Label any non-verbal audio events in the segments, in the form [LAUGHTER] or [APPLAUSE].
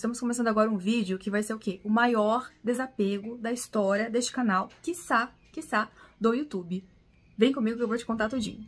Estamos começando agora um vídeo que vai ser o quê? O maior desapego da história deste canal, quiçá, quiçá, do YouTube. Vem comigo que eu vou te contar tudinho.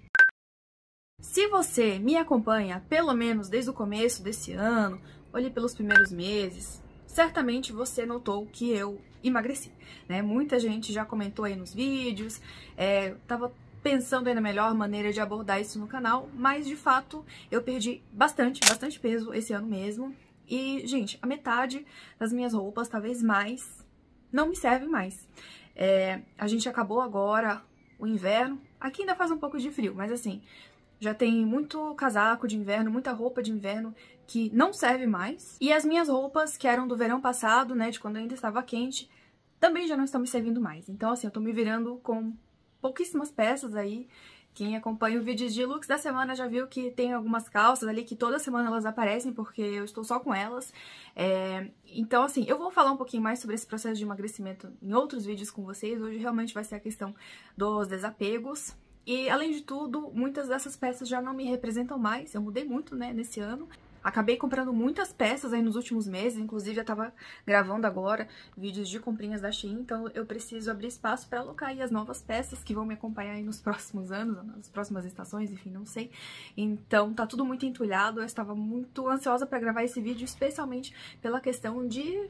Se você me acompanha, pelo menos desde o começo desse ano, olhe pelos primeiros meses, certamente você notou que eu emagreci, né? Muita gente já comentou aí nos vídeos, é, tava pensando aí na melhor maneira de abordar isso no canal, mas de fato eu perdi bastante, bastante peso esse ano mesmo. E, gente, a metade das minhas roupas, talvez mais, não me serve mais. É, a gente acabou agora o inverno. Aqui ainda faz um pouco de frio, mas assim, já tem muito casaco de inverno, muita roupa de inverno que não serve mais. E as minhas roupas, que eram do verão passado, né, de quando ainda estava quente, também já não estão me servindo mais. Então, assim, eu tô me virando com pouquíssimas peças aí quem acompanha o vídeo de looks da semana já viu que tem algumas calças ali que toda semana elas aparecem, porque eu estou só com elas. É... Então, assim, eu vou falar um pouquinho mais sobre esse processo de emagrecimento em outros vídeos com vocês. Hoje realmente vai ser a questão dos desapegos. E, além de tudo, muitas dessas peças já não me representam mais. Eu mudei muito, né, nesse ano. Acabei comprando muitas peças aí nos últimos meses, inclusive eu tava gravando agora vídeos de comprinhas da Shein, então eu preciso abrir espaço para alocar aí as novas peças que vão me acompanhar aí nos próximos anos, nas próximas estações, enfim, não sei. Então tá tudo muito entulhado, eu estava muito ansiosa para gravar esse vídeo, especialmente pela questão de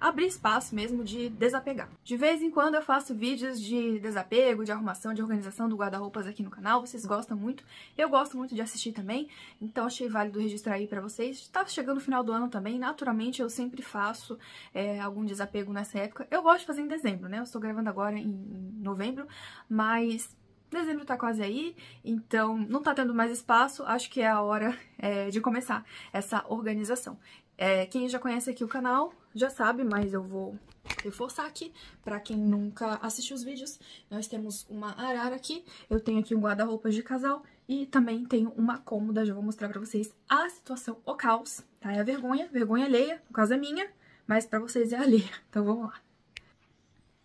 abrir espaço mesmo, de desapegar. De vez em quando eu faço vídeos de desapego, de arrumação, de organização do guarda-roupas aqui no canal, vocês gostam muito, eu gosto muito de assistir também, então achei válido registrar aí pra vocês vocês. Está chegando o final do ano também, naturalmente eu sempre faço é, algum desapego nessa época. Eu gosto de fazer em dezembro, né? Eu estou gravando agora em novembro, mas dezembro tá quase aí, então não tá tendo mais espaço, acho que é a hora é, de começar essa organização. É, quem já conhece aqui o canal já sabe, mas eu vou reforçar aqui, pra quem nunca assistiu os vídeos, nós temos uma arara aqui, eu tenho aqui um guarda roupa de casal e também tenho uma cômoda, já vou mostrar pra vocês a situação, o caos, tá? É a vergonha, vergonha alheia, no caso é minha, mas pra vocês é alheia, então vamos lá.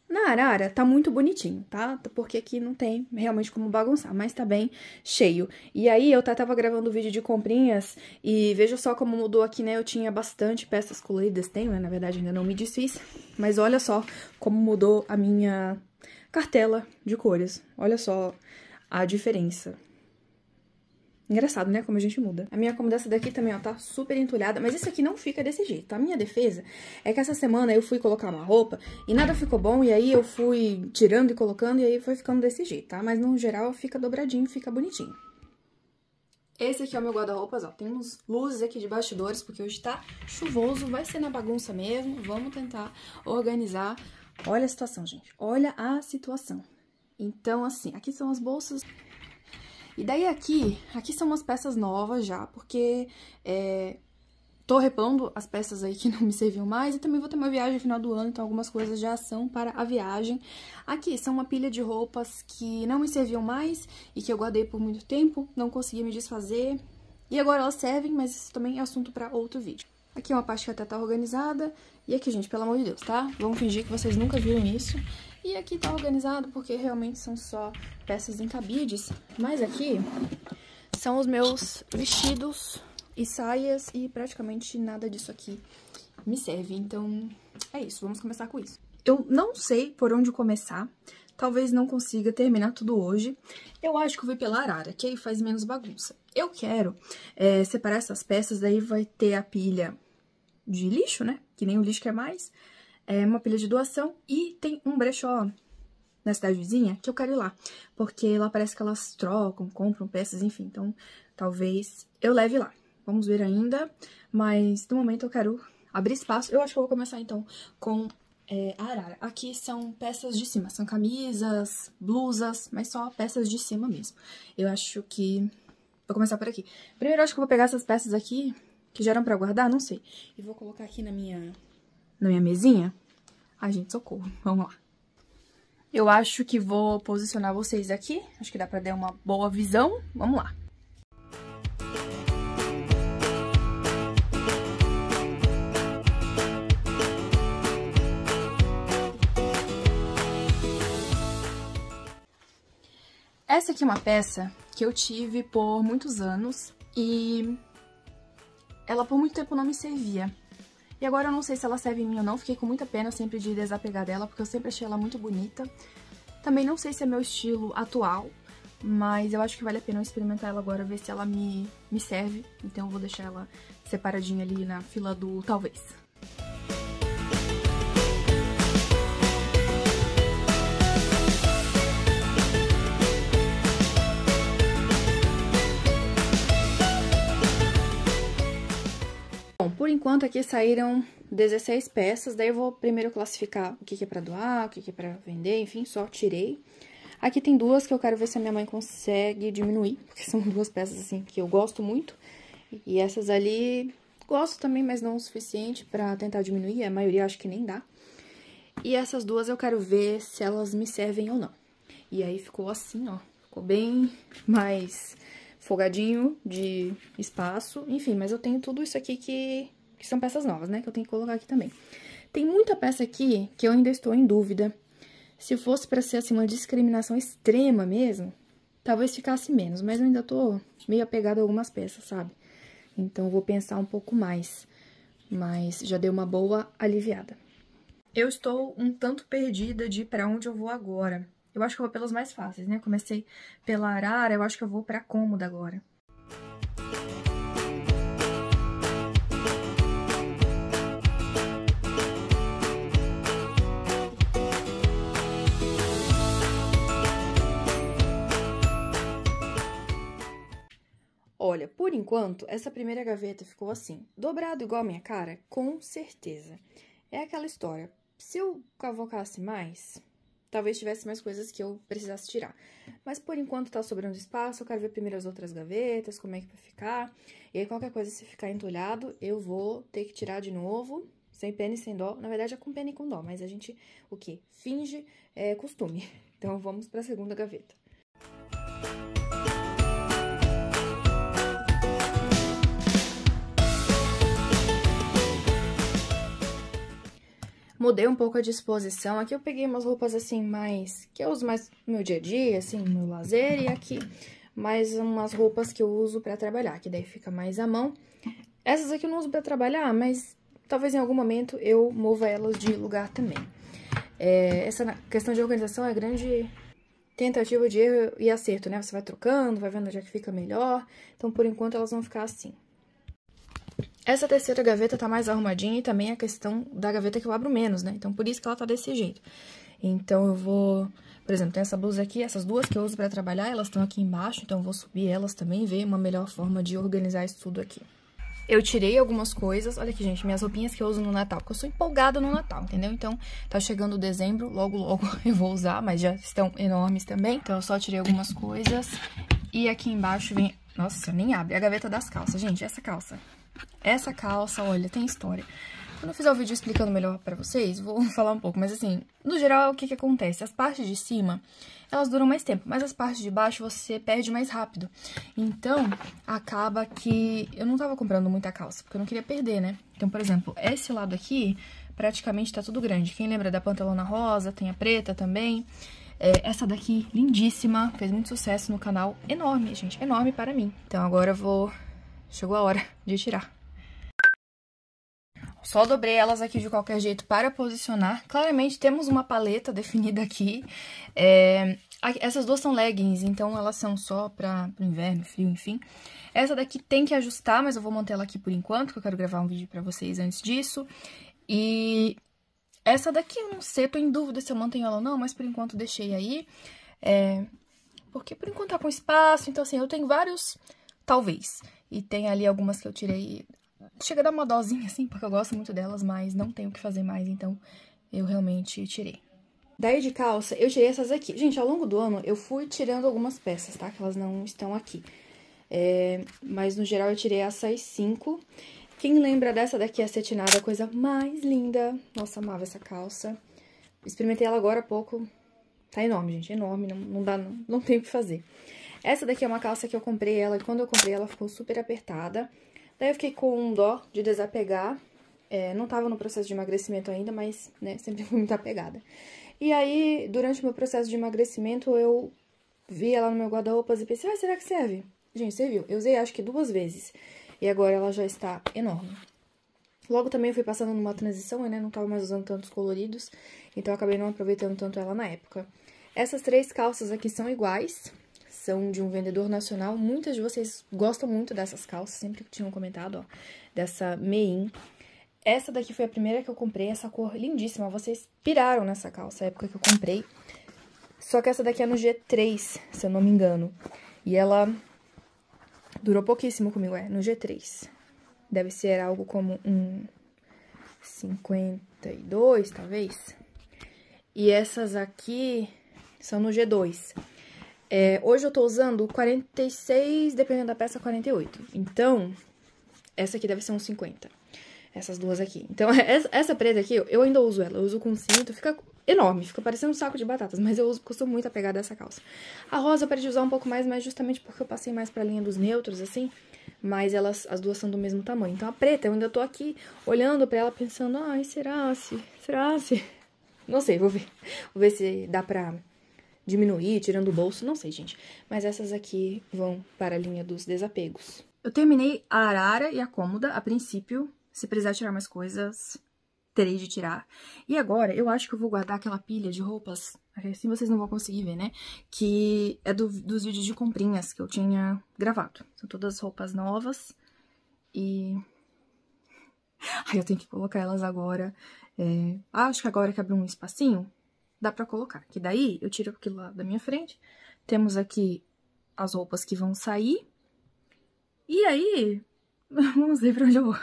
Na arara tá muito bonitinho, tá? Porque aqui não tem realmente como bagunçar, mas tá bem cheio. E aí eu tava gravando o vídeo de comprinhas e veja só como mudou aqui, né? Eu tinha bastante peças coloridas, tenho, né? Na verdade ainda não me desfiz, mas olha só como mudou a minha cartela de cores. Olha só a diferença. Engraçado, né? Como a gente muda. A minha como essa daqui também, ó, tá super entulhada. Mas isso aqui não fica desse jeito, tá? A minha defesa é que essa semana eu fui colocar uma roupa e nada ficou bom. E aí eu fui tirando e colocando e aí foi ficando desse jeito, tá? Mas no geral fica dobradinho, fica bonitinho. Esse aqui é o meu guarda-roupas, ó. Tem uns luzes aqui de bastidores, porque hoje tá chuvoso, vai ser na bagunça mesmo. Vamos tentar organizar. Olha a situação, gente. Olha a situação. Então, assim, aqui são as bolsas. E daí aqui, aqui são umas peças novas já, porque é, tô repondo as peças aí que [LAUGHS] não me serviam mais e também vou ter uma viagem no final do ano, então algumas coisas já são para a viagem. Aqui são uma pilha de roupas que não me serviam mais e que eu guardei por muito tempo, não consegui me desfazer. E agora elas servem, mas isso também é assunto para outro vídeo. Aqui é uma parte que até tá organizada. E aqui, gente, pelo amor de Deus, tá? Vamos fingir que vocês nunca viram isso. E aqui tá organizado porque realmente são só peças em cabides, mas aqui são os meus vestidos e saias e praticamente nada disso aqui me serve. Então, é isso, vamos começar com isso. Eu não sei por onde começar, talvez não consiga terminar tudo hoje. Eu acho que eu vou pela arara, que aí faz menos bagunça. Eu quero é, separar essas peças, daí vai ter a pilha de lixo, né? Que nem o lixo quer é mais é, uma pilha de doação e tem um brechó na cidade vizinha que eu quero ir lá, porque lá parece que elas trocam, compram peças, enfim, então talvez eu leve lá. Vamos ver ainda, mas no momento eu quero abrir espaço. Eu acho que eu vou começar então com é, a arara. Aqui são peças de cima, são camisas, blusas, mas só peças de cima mesmo. Eu acho que... Vou começar por aqui. Primeiro eu acho que eu vou pegar essas peças aqui, que já eram pra guardar, não sei, e vou colocar aqui na minha, na minha mesinha Ai, gente, socorro. [LAUGHS] Vamos lá. Eu acho que vou posicionar vocês aqui. Acho que dá pra dar uma boa visão. Vamos lá. Essa aqui é uma peça que eu tive por muitos anos e ela por muito tempo não me servia. E agora eu não sei se ela serve em mim ou não, fiquei com muita pena sempre de desapegar dela, porque eu sempre achei ela muito bonita. Também não sei se é meu estilo atual, mas eu acho que vale a pena eu experimentar ela agora, ver se ela me, me serve. Então eu vou deixar ela separadinha ali na fila do talvez. por enquanto, aqui saíram 16 peças, daí eu vou primeiro classificar o que, que é pra doar, o que, que é pra vender, enfim, só tirei. Aqui tem duas que eu quero ver se a minha mãe consegue diminuir, porque são [LAUGHS] duas peças, assim, que eu gosto muito. E essas ali, gosto também, mas não o suficiente pra tentar diminuir, a maioria acho que nem dá. E essas duas eu quero ver se elas me servem ou não. E aí ficou assim, ó, ficou bem [LAUGHS] mais folgadinho de espaço, enfim, mas eu tenho tudo isso aqui que que são peças novas, né, que eu tenho que colocar aqui também. Tem muita peça aqui que eu ainda estou em dúvida. Se fosse para ser, assim, uma discriminação extrema mesmo, talvez ficasse menos, mas eu ainda tô meio apegada a algumas peças, sabe? Então, vou pensar um pouco mais, mas já deu uma boa aliviada. Eu estou um tanto perdida de para onde eu vou agora. Eu acho que eu vou pelas mais fáceis, né? Comecei pela arara, eu acho que eu vou pra cômoda agora. Olha, por enquanto, essa primeira gaveta ficou assim, dobrado igual a minha cara, com certeza. É aquela história, se eu cavocasse mais, talvez tivesse mais coisas que eu precisasse tirar. Mas por enquanto tá sobrando espaço, eu quero ver primeiro as outras gavetas, como é que vai ficar. E aí qualquer coisa, se ficar entulhado, eu vou ter que tirar de novo, sem pena e sem dó. Na verdade é com pena e com dó, mas a gente, o quê? Finge é, costume. [LAUGHS] Então vamos pra segunda gaveta. mudei um pouco a disposição. Aqui eu peguei umas roupas assim mais, que eu uso mais no meu dia a dia, assim, no meu lazer. E aqui mais umas roupas que eu uso pra trabalhar, que daí fica mais à mão. Essas aqui eu não uso pra trabalhar, mas talvez em algum momento eu mova elas de lugar também. É, essa questão de organização é grande tentativa de erro e acerto, né? Você vai trocando, vai vendo onde é que fica melhor. Então, por enquanto, elas vão ficar assim. Essa terceira gaveta tá mais arrumadinha e também a questão da gaveta que eu abro menos, né? Então, por isso que ela tá desse jeito. Então, eu vou... Por exemplo, tem essa blusa aqui, essas duas que eu uso pra trabalhar, elas estão aqui embaixo, então eu vou subir elas também e ver uma melhor forma de organizar isso tudo aqui. Eu tirei algumas coisas, olha aqui, gente, minhas roupinhas que eu uso no Natal, porque eu sou empolgada no Natal, entendeu? Então, tá chegando dezembro, logo, logo [LAUGHS] eu vou usar, mas já estão enormes também. Então, eu só tirei algumas coisas. E aqui embaixo vem... Nossa, nem abre, é a gaveta das calças. Gente, essa calça essa calça, olha, tem história. Quando eu fizer o vídeo explicando melhor pra vocês, vou [LAUGHS] falar um pouco, mas assim, no geral, o que que acontece? As partes de cima, elas duram mais tempo, mas as partes de baixo você perde mais rápido. Então, acaba que eu não tava comprando muita calça, porque eu não queria perder, né? Então, por exemplo, esse lado aqui, praticamente tá tudo grande. Quem lembra da pantalona rosa, tem a preta também. É, essa daqui, lindíssima, fez muito sucesso no canal, enorme, gente, enorme para mim. Então, agora eu vou Chegou a hora de tirar. Só dobrei elas aqui de qualquer jeito para posicionar. Claramente temos uma paleta definida aqui. É, essas duas são leggings, então elas são só para o inverno, frio, enfim. Essa daqui tem que ajustar, mas eu vou manter ela aqui por enquanto, que eu quero gravar um vídeo para vocês antes disso. E essa daqui eu não sei, tô em dúvida se eu mantenho ela ou não, mas por enquanto deixei aí. É, porque por enquanto tá com espaço, então assim, eu tenho vários talvez. E tem ali algumas que eu tirei. Chega a dar uma dosinha, [LAUGHS] assim, porque eu gosto muito delas, mas não tenho o que fazer mais, então eu realmente tirei. Daí de calça, eu tirei essas aqui. Gente, ao longo do ano, eu fui tirando algumas peças, tá? Que elas não estão aqui. É, mas, no geral, eu tirei essas cinco. Quem lembra dessa daqui, a cetinada, coisa mais linda. Nossa, amava essa calça. Experimentei ela agora há pouco. Tá enorme, gente, enorme. Não, não dá, não, não tem o que fazer. Essa daqui é uma calça que eu comprei ela, e quando eu comprei ela ficou super apertada. Daí eu fiquei com um dó de desapegar. É, não tava no processo de emagrecimento ainda, mas, né, sempre fui muito apegada. E aí, durante o meu processo de emagrecimento, eu vi ela no meu guarda-roupas e pensei, ah, será que serve? Gente, serviu. Eu usei acho que duas vezes. E agora ela já está enorme. Logo também eu fui passando numa transição, né? Não tava mais usando tantos coloridos, então eu acabei não aproveitando tanto ela na época. Essas três calças aqui são iguais, de um vendedor nacional. Muitas de vocês gostam muito dessas calças, sempre tinham comentado, ó, dessa Mein. Essa daqui foi a primeira que eu comprei, essa cor lindíssima. Vocês piraram nessa calça, a época que eu comprei. Só que essa daqui é no G3, se eu não me engano. E ela durou pouquíssimo comigo, é, no G3. Deve ser algo como um 52, talvez. E essas aqui são no G2. É, hoje eu tô usando 46, dependendo da peça, 48. Então, essa aqui deve ser uns 50. Essas duas aqui. Então, [LAUGHS] essa preta aqui, eu ainda uso ela. Eu uso com cinto, fica enorme, fica parecendo um saco de batatas, mas eu uso costumo muito apegar dessa calça. A rosa eu parei de usar um pouco mais, mas justamente porque eu passei mais pra linha dos neutros, assim, mas elas, as duas são do mesmo tamanho. Então a preta, eu ainda tô aqui olhando pra ela pensando, ai, será se, será se... Não sei, vou ver, vou ver se dá pra diminuir, tirando do bolso, não sei, gente. Mas essas aqui vão para a linha dos desapegos. Eu terminei a arara e a cômoda, a princípio. Se precisar tirar mais coisas, terei de tirar. E agora, eu acho que eu vou guardar aquela pilha de roupas, assim vocês não vão conseguir ver, né? Que é do, dos vídeos de comprinhas que eu tinha gravado. São todas roupas novas e... [LAUGHS] Ai, eu tenho que colocar elas agora. É... Ah, acho que agora que abriu um espacinho, dá pra colocar. Que daí, eu tiro aquilo lá da minha frente. Temos aqui as roupas que vão sair. E aí, [LAUGHS] vamos ver pra onde eu vou.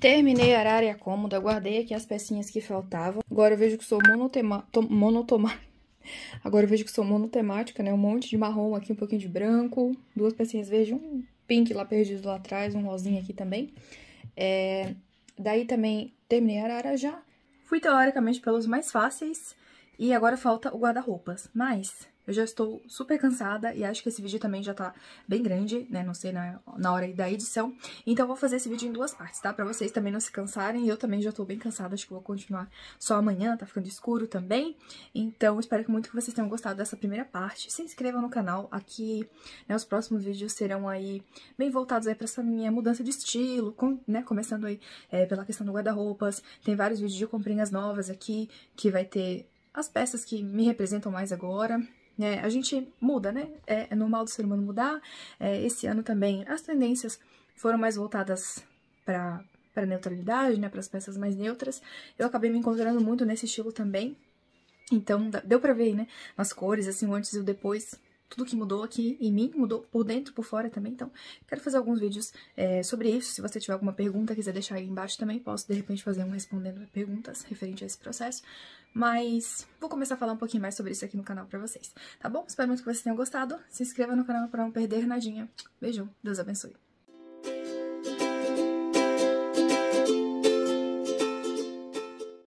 Terminei a área cômoda, guardei aqui as pecinhas que faltavam. Agora eu vejo que sou monotema... [LAUGHS] Agora eu vejo que sou monotemática, né? Um monte de marrom aqui, um pouquinho de branco, duas pecinhas verdes, um pink lá perdido lá atrás, um rosinha aqui também. É... Daí também terminei a arara já. Fui teoricamente pelos mais fáceis. E agora falta o guarda-roupas, mas eu já estou super cansada e acho que esse vídeo também já tá bem grande, né, não sei, na, né? na hora da edição. Então eu vou fazer esse vídeo em duas partes, tá? Pra vocês também não se cansarem, eu também já tô bem cansada, acho que vou continuar só amanhã, tá ficando escuro também. Então espero que muito que vocês tenham gostado dessa primeira parte. Se inscrevam no canal, aqui, né, os próximos vídeos serão aí bem voltados aí pra essa minha mudança de estilo, com, né, começando aí é, pela questão do guarda-roupas. Tem vários vídeos de comprinhas novas aqui, que vai ter as peças que me representam mais agora. Né? A gente muda, né? É, é, normal do ser humano mudar. É, esse ano também as tendências foram mais voltadas para para neutralidade, né, para as peças mais neutras. Eu acabei me encontrando muito nesse estilo também. Então, deu para ver, né, nas cores, assim, o antes e o depois tudo que mudou aqui em mim, mudou por dentro, por fora também, então quero fazer alguns vídeos é, sobre isso, se você tiver alguma pergunta, quiser deixar aí embaixo também, posso de repente fazer um respondendo perguntas referente a esse processo, mas vou começar a falar um pouquinho mais sobre isso aqui no canal pra vocês, tá bom? Espero muito que vocês tenham gostado, se inscreva no canal pra não perder nadinha, beijão, Deus abençoe!